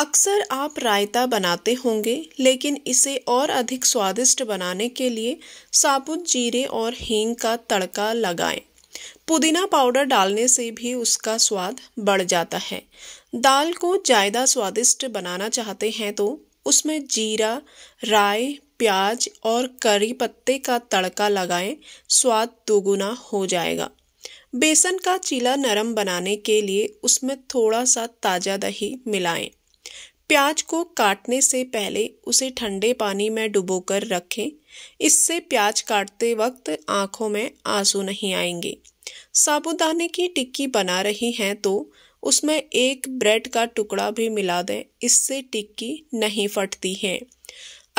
अक्सर आप रायता बनाते होंगे लेकिन इसे और अधिक स्वादिष्ट बनाने के लिए साबुत जीरे और हींग का तड़का लगाएं। पुदीना पाउडर डालने से भी उसका स्वाद बढ़ जाता है दाल को ज़्यादा स्वादिष्ट बनाना चाहते हैं तो उसमें जीरा राय प्याज और करी पत्ते का तड़का लगाएं स्वाद दोगुना हो जाएगा बेसन का चीला नरम बनाने के लिए उसमें थोड़ा सा ताज़ा दही मिलाएं प्याज को काटने से पहले उसे ठंडे पानी में डुबोकर रखें इससे प्याज काटते वक्त आंखों में आंसू नहीं आएंगे साबुदाने की टिक्की बना रही हैं तो उसमें एक ब्रेड का टुकड़ा भी मिला दें इससे टिक्की नहीं फटती है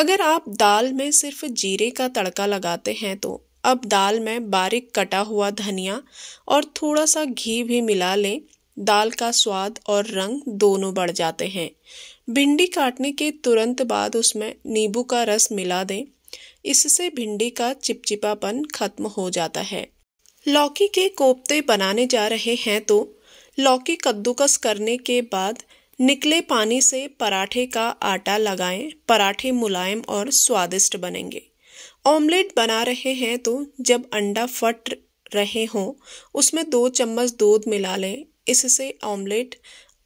अगर आप दाल में सिर्फ जीरे का तड़का लगाते हैं तो अब दाल में बारीक कटा हुआ धनिया और थोड़ा सा घी भी मिला लें दाल का स्वाद और रंग दोनों बढ़ जाते हैं भिंडी काटने के तुरंत बाद उसमें नींबू का रस मिला दें इससे भिंडी का चिपचिपापन खत्म हो जाता है लौकी के कोफ्ते बनाने जा रहे हैं तो लौकी कद्दूकस करने के बाद निकले पानी से पराठे का आटा लगाएं पराठे मुलायम और स्वादिष्ट बनेंगे ऑमलेट बना रहे हैं तो जब अंडा फट रहे हों उसमें दो चम्मच दूध मिला लें इससे ऑमलेट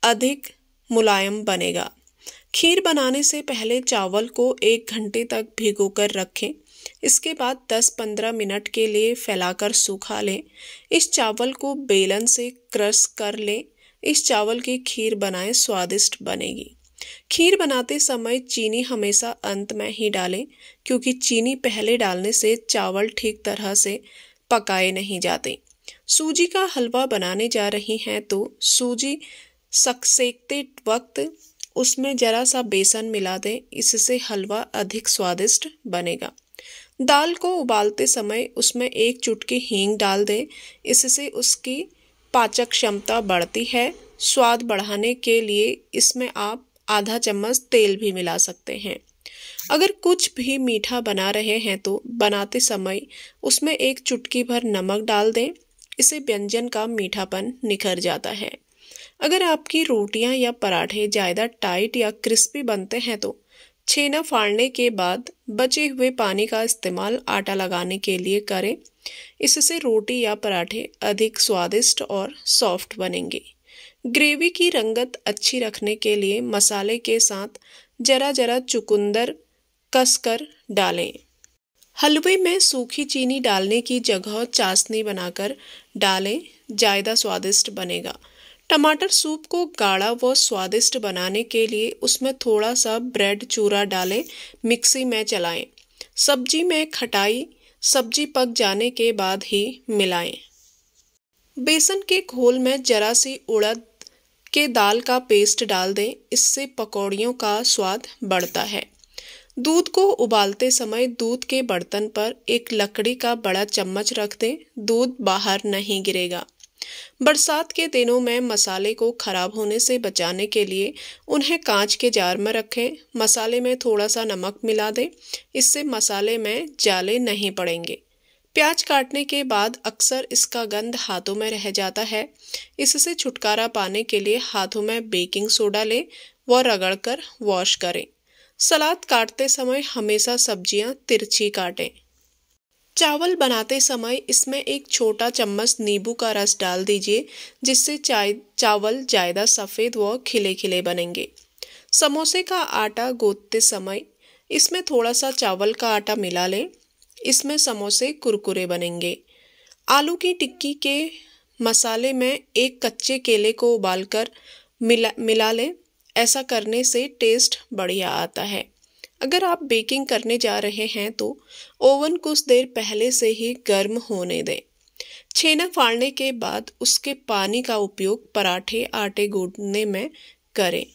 अधिक मुलायम बनेगा खीर बनाने से पहले चावल को एक घंटे तक भिगोकर रखें इसके बाद 10-15 मिनट के लिए फैलाकर सूखा लें इस चावल को बेलन से क्रश कर लें इस चावल की खीर बनाएं स्वादिष्ट बनेगी खीर बनाते समय चीनी हमेशा अंत में ही डालें क्योंकि चीनी पहले डालने से चावल ठीक तरह से पकाए नहीं जाते सूजी का हलवा बनाने जा रही हैं तो सूजी सकसेकते वक्त उसमें ज़रा सा बेसन मिला दें इससे हलवा अधिक स्वादिष्ट बनेगा दाल को उबालते समय उसमें एक चुटकी हींग डाल दें इससे उसकी पाचक क्षमता बढ़ती है स्वाद बढ़ाने के लिए इसमें आप आधा चम्मच तेल भी मिला सकते हैं अगर कुछ भी मीठा बना रहे हैं तो बनाते समय उसमें एक चुटकी भर नमक डाल दें इससे व्यंजन का मीठापन निखर जाता है अगर आपकी रोटियां या पराठे ज़्यादा टाइट या क्रिस्पी बनते हैं तो छेना फाड़ने के बाद बचे हुए पानी का इस्तेमाल आटा लगाने के लिए करें इससे रोटी या पराठे अधिक स्वादिष्ट और सॉफ्ट बनेंगे ग्रेवी की रंगत अच्छी रखने के लिए मसाले के साथ जरा जरा चुकंदर कसकर डालें हलवे में सूखी चीनी डालने की जगह चाशनी बनाकर डालें ज़्यादा स्वादिष्ट बनेगा टमाटर सूप को गाढ़ा व स्वादिष्ट बनाने के लिए उसमें थोड़ा सा ब्रेड चूरा डालें मिक्सी में चलाएं सब्जी में खटाई सब्जी पक जाने के बाद ही मिलाएं बेसन के घोल में जरा सी उड़द के दाल का पेस्ट डाल दें इससे पकौड़ियों का स्वाद बढ़ता है दूध को उबालते समय दूध के बर्तन पर एक लकड़ी का बड़ा चम्मच रख दें दूध बाहर नहीं गिरेगा बरसात के दिनों में मसाले को खराब होने से बचाने के लिए उन्हें कांच के जार में रखें मसाले में थोड़ा सा नमक मिला दें इससे मसाले में जाले नहीं पड़ेंगे प्याज काटने के बाद अक्सर इसका गंध हाथों में रह जाता है इससे छुटकारा पाने के लिए हाथों में बेकिंग सोडा लें व रगड़कर वॉश करें सलाद काटते समय हमेशा सब्जियां तिरछी काटें चावल बनाते समय इसमें एक छोटा चम्मच नींबू का रस डाल दीजिए जिससे चाय चावल ज़्यादा सफ़ेद व खिले खिले बनेंगे समोसे का आटा गोदते समय इसमें थोड़ा सा चावल का आटा मिला लें इसमें समोसे कुरकुरे बनेंगे आलू की टिक्की के मसाले में एक कच्चे केले को उबालकर मिला मिला लें ऐसा करने से टेस्ट बढ़िया आता है अगर आप बेकिंग करने जा रहे हैं तो ओवन कुछ देर पहले से ही गर्म होने दें छेना फाड़ने के बाद उसके पानी का उपयोग पराठे आटे गूंदने में करें